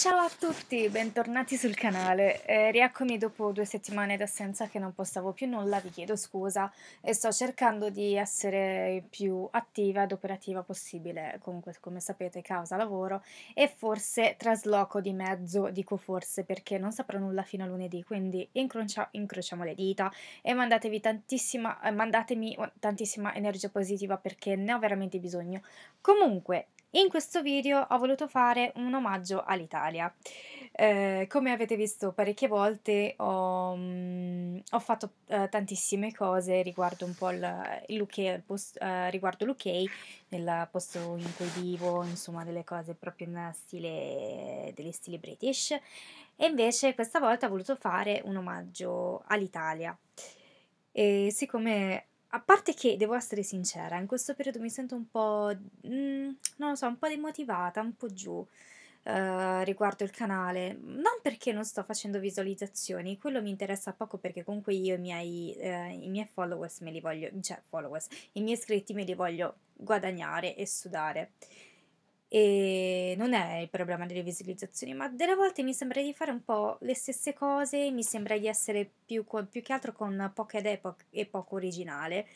Ciao a tutti, bentornati sul canale. Eh, rieccomi dopo due settimane d'assenza che non postavo più nulla, vi chiedo scusa e sto cercando di essere più attiva ed operativa possibile, comunque come sapete causa lavoro e forse trasloco di mezzo, dico forse perché non saprò nulla fino a lunedì, quindi incrocia- incrociamo le dita e mandatevi tantissima, eh, mandatemi oh, tantissima energia positiva perché ne ho veramente bisogno. Comunque, in questo video ho voluto fare un omaggio all'Italia. Eh, come avete visto parecchie volte ho, mh, mm, ho fatto eh, tantissime cose riguardo un po' il, il UK, il post, eh, riguardo l'UK, nel posto in cui vivo, insomma delle cose proprio in stile, degli stili british. E invece questa volta ho voluto fare un omaggio all'Italia. E siccome a parte che devo essere sincera, in questo periodo mi sento un po', mh, mm, non lo so, un po' demotivata, un po' giù eh, riguardo il canale. Non perché non sto facendo visualizzazioni, quello mi interessa poco perché comunque io i miei, eh, i miei followers me li voglio, cioè followers, i miei iscritti me li voglio guadagnare e sudare e non è il problema delle visualizzazioni, ma delle volte mi sembra di fare un po' le stesse cose, mi sembra di essere più, più che altro con poche idee po- e poco originale.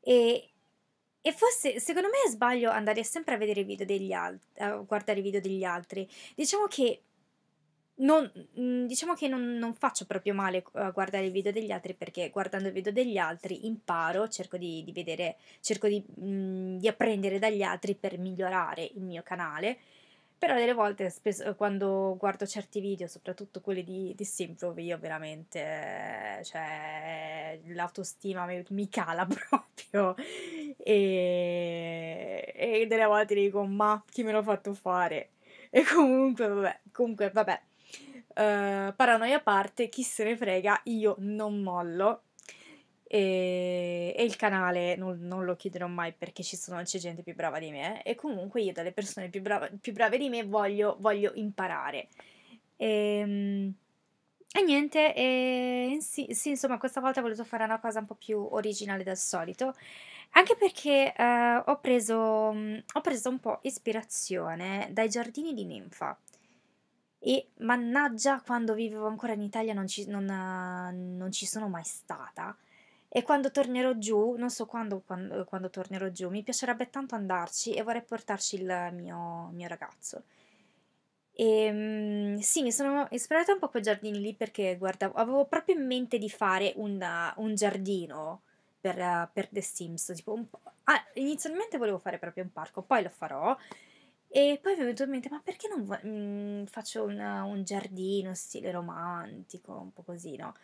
E, e forse, secondo me, è sbaglio andare sempre a vedere video degli altri, a guardare i video degli altri. Diciamo che non, mm, diciamo che non, non, faccio proprio male a eh, guardare i video degli altri perché guardando i video degli altri imparo, cerco di, di vedere, cerco di, mh, mm, di, apprendere dagli altri per migliorare il mio canale. Però delle volte spesso, eh, quando guardo certi video, soprattutto quelli di, di Simprov, io veramente, eh, cioè, l'autostima mi, mi cala proprio. E, e delle volte dico, ma chi me l'ha fatto fare? E comunque, vabbè, comunque, vabbè. Eh, paranoia a parte, chi se ne frega, io non mollo. E, e il canale non, non, lo chiuderò mai perché ci sono, c'è gente più brava di me eh. e comunque io dalle persone più, brava, più brave di me voglio, voglio imparare. E, ehm, e niente, e sì, sì, insomma, questa volta ho voluto fare una cosa un po' più originale del solito, anche perché eh, ho, preso, ho preso un po' ispirazione dai giardini di ninfa e mannaggia quando vivevo ancora in Italia non ci, non, non ci sono mai stata e quando tornerò giù, non so quando, quando, quando, tornerò giù, mi piacerebbe tanto andarci e vorrei portarci il mio, mio ragazzo. E, ehm, sì, mi sono ispirata un po' a quei giardini lì perché guardavo, avevo proprio in mente di fare una, un giardino per, per The Sims. Tipo ah, inizialmente volevo fare proprio un parco, poi lo farò e poi mi è venuto in mente, ma perché non vo- mh, mhmm, faccio una, un giardino stile romantico, un po' così, no?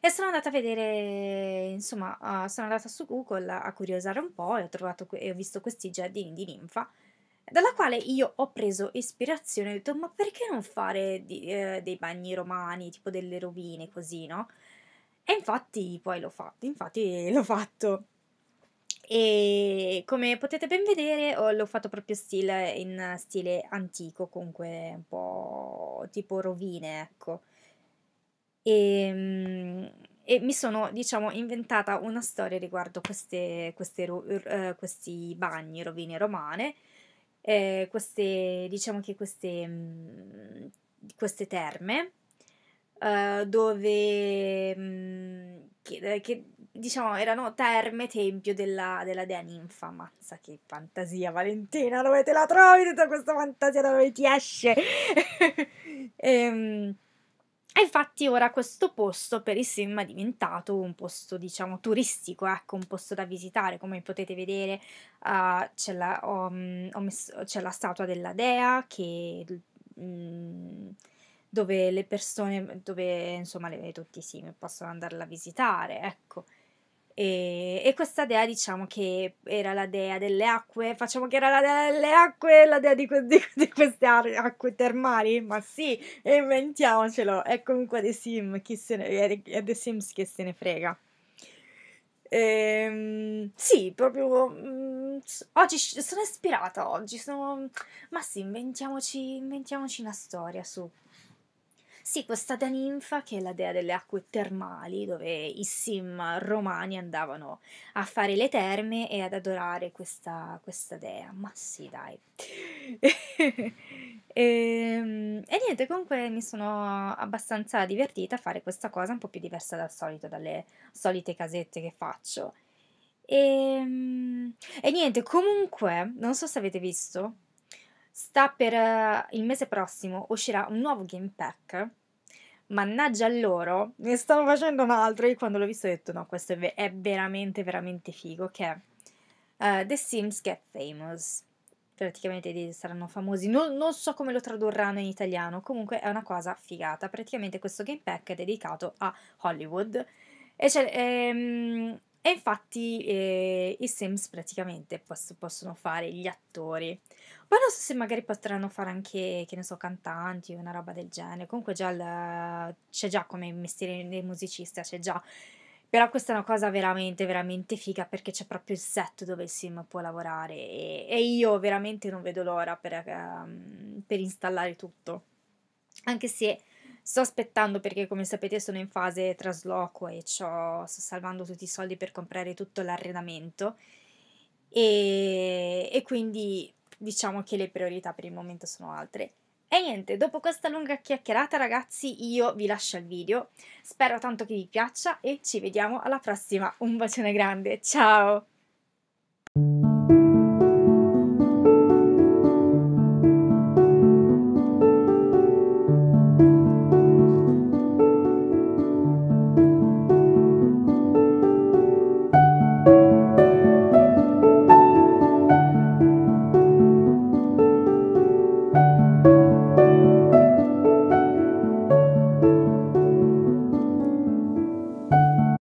E sono andata a vedere, insomma, uh, sono andata su Google a, a curiosare un po' e ho, trovato, e ho visto questi giardini di ninfa, dalla quale io ho preso ispirazione e ho detto, ma perché non fare di, eh, dei bagni romani, tipo delle rovine, così, no? E infatti poi l'ho fatto, infatti l'ho fatto. E come potete ben vedere l'ho fatto proprio stile, in stile antico, comunque un po' tipo rovine, ecco. E, ehm, e mi sono, diciamo, inventata una storia riguardo queste, queste, uh, questi bagni, rovine romane, eh, queste, diciamo che queste, mm, queste terme, uh, dove... Mh, mm, che, eh, che, diciamo erano terme tempio della, della dea ninfa. Mazza che fantasia, Valentina, dove te la trovi tutta questa fantasia, da dove ti esce? ehm, e infatti ora questo posto per il Sim è diventato un posto, diciamo, turistico, ecco, un posto da visitare. Come potete vedere uh, c'è, la, ho, mm, ho messo, c'è, la, statua della dea che mh, mm, dove le persone, dove insomma le, tutti i simi possono andarla a visitare, ecco. E, e, questa dea diciamo che era la dea delle acque, facciamo che era la dea delle acque, la dea di, di, di queste acque termali, ma sì, inventiamocelo, è comunque The, Sim, chi se ne, è, è The Sims che se ne frega. Ehm, sì, proprio mh, mm, oggi sono ispirata oggi, sono, ma sì, inventiamoci, inventiamoci una storia su. Sì, questa dea ninfa che è la dea delle acque termali, dove i sim romani andavano a fare le terme e ad adorare questa, questa dea. Ma sì, dai. e, ehm, e, niente, comunque mi sono abbastanza divertita a fare questa cosa un po' più diversa dal solito, dalle solite casette che faccio. E, ehm, e niente, comunque, non so se avete visto, sta per eh, il mese prossimo uscirà un nuovo game pack. Mannaggia loro, ne stavo facendo un altro Io quando l'ho visto ho detto no, questo è, veramente veramente figo che è uh, The Sims Get Famous. Praticamente saranno famosi, non, non so come lo tradurranno in italiano, comunque è una cosa figata. Praticamente questo game pack è dedicato a Hollywood e c'è, ehm, e infatti eh, i Sims praticamente posso, possono fare gli attori. Poi non so se magari potranno fare anche, che ne so, cantanti o una roba del genere. Comunque già il, c'è già come mestiere di musicista, c'è già. Però questa è una cosa veramente, veramente figa perché c'è proprio il set dove il sim può lavorare e, e io veramente non vedo l'ora per, um, per installare tutto. Anche se Sto aspettando perché come sapete sono in fase trasloco e sto salvando tutti i soldi per comprare tutto l'arredamento e, e quindi diciamo che le priorità per il momento sono altre. E niente, dopo questa lunga chiacchierata ragazzi io vi lascio il video, spero tanto che vi piaccia e ci vediamo alla prossima, un bacione grande, ciao!